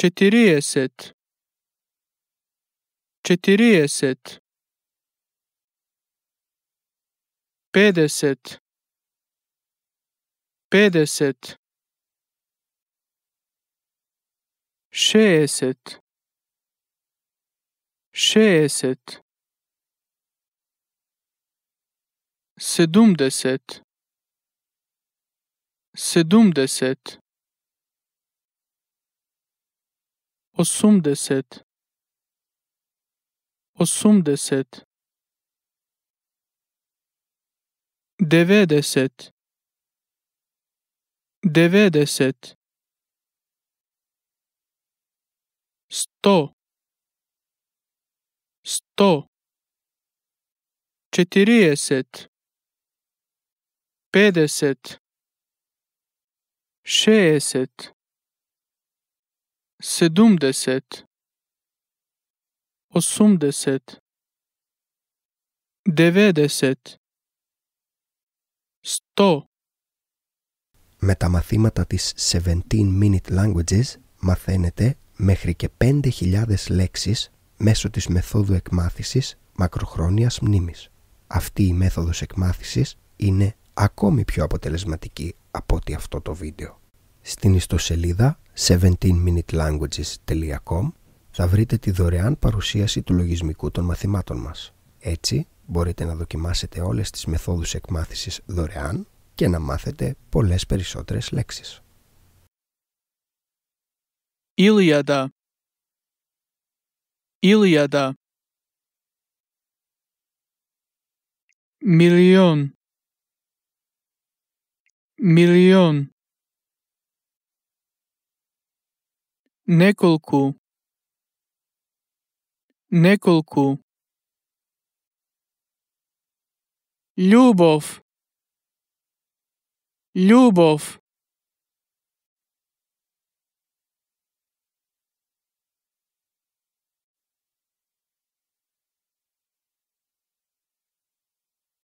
Četirideset. Četirideset. Petdeset. Petdeset. Šestdeset. Šestdeset. Sedemdeset. Sedemdeset. O sum de set. O sum de set. Deve de set. Deve de set. Сто. Сто. Четириесет. Педесет. Sedumdeset Osumdeset Devedeset Sto Με τα μαθήματα της 17 Minute Languages μαθαίνετε μέχρι και 5.000 λέξεις μέσω της μεθόδου εκμάθησης μακροχρόνιας μνήμης. Αυτή η μέθοδος εκμάθησης είναι ακόμη πιο αποτελεσματική από ότι αυτό το βίντεο. Στην ιστοσελίδα 17minutelanguages.com θα βρείτε τη δωρεάν παρουσίαση του λογισμικού των μαθημάτων μας. Έτσι μπορείτε να δοκιμάσετε όλες τις μεθόδους εκμάθησης δωρεάν και να μάθετε πολλές περισσότερες λέξεις. Ήλιαδα Ήλιαδα Μιλιόν Μιλιόν Неколку. Неколку. Любов. Любов.